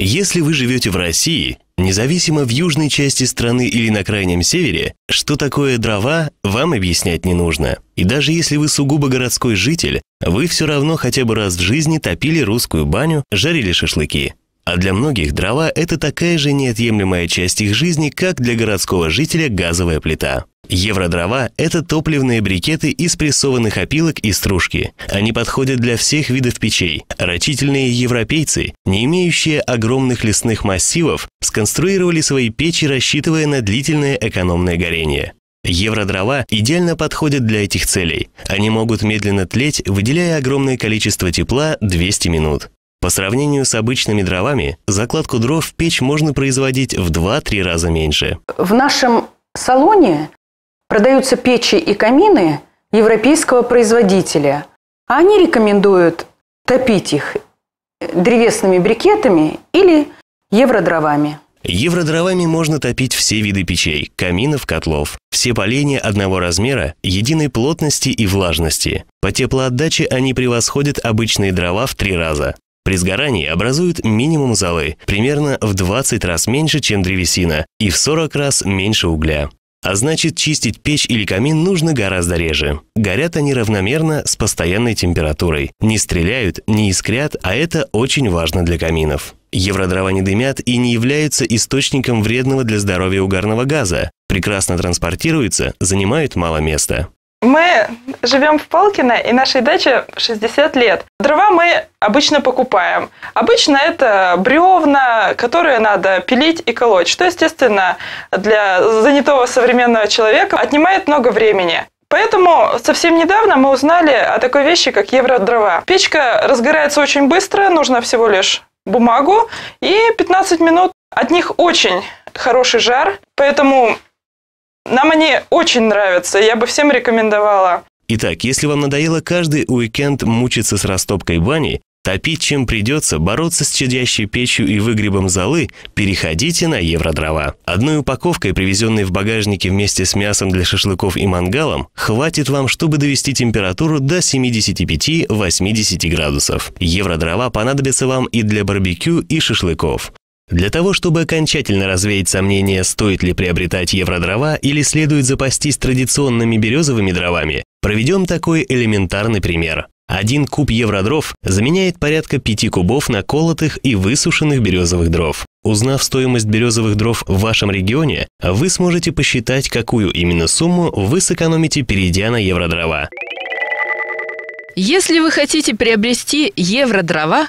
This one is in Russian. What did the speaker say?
Если вы живете в России, независимо в южной части страны или на крайнем севере, что такое дрова, вам объяснять не нужно. И даже если вы сугубо городской житель, вы все равно хотя бы раз в жизни топили русскую баню, жарили шашлыки. А для многих дрова – это такая же неотъемлемая часть их жизни, как для городского жителя газовая плита. Евродрова – это топливные брикеты из прессованных опилок и стружки. Они подходят для всех видов печей. Рачительные европейцы, не имеющие огромных лесных массивов, сконструировали свои печи, рассчитывая на длительное экономное горение. Евродрова идеально подходят для этих целей. Они могут медленно тлеть, выделяя огромное количество тепла 200 минут. По сравнению с обычными дровами, закладку дров в печь можно производить в 2-3 раза меньше. В нашем салоне Продаются печи и камины европейского производителя, а они рекомендуют топить их э, древесными брикетами или евродровами. Евродровами можно топить все виды печей, каминов, котлов. Все поленья одного размера, единой плотности и влажности. По теплоотдаче они превосходят обычные дрова в три раза. При сгорании образуют минимум золы, примерно в 20 раз меньше, чем древесина, и в 40 раз меньше угля а значит чистить печь или камин нужно гораздо реже. Горят они равномерно с постоянной температурой. Не стреляют, не искрят, а это очень важно для каминов. Евродрова не дымят и не являются источником вредного для здоровья угарного газа, прекрасно транспортируются, занимают мало места. Мы живем в Палкино, и нашей даче 60 лет. Дрова мы обычно покупаем. Обычно это бревна, которые надо пилить и колоть, что, естественно, для занятого современного человека отнимает много времени. Поэтому совсем недавно мы узнали о такой вещи, как евродрова. Печка разгорается очень быстро, нужно всего лишь бумагу и 15 минут. От них очень хороший жар, поэтому нам они очень нравятся, я бы всем рекомендовала. Итак, если вам надоело каждый уикенд мучиться с растопкой бани, топить чем придется, бороться с чадящей печью и выгребом золы, переходите на евродрова. Одной упаковкой, привезенной в багажнике вместе с мясом для шашлыков и мангалом, хватит вам, чтобы довести температуру до 75-80 градусов. Евродрова понадобятся вам и для барбекю, и шашлыков. Для того, чтобы окончательно развеять сомнения, стоит ли приобретать евродрова или следует запастись традиционными березовыми дровами, проведем такой элементарный пример. Один куб евродров заменяет порядка пяти кубов наколотых и высушенных березовых дров. Узнав стоимость березовых дров в вашем регионе, вы сможете посчитать, какую именно сумму вы сэкономите, перейдя на евродрова. Если вы хотите приобрести евродрова,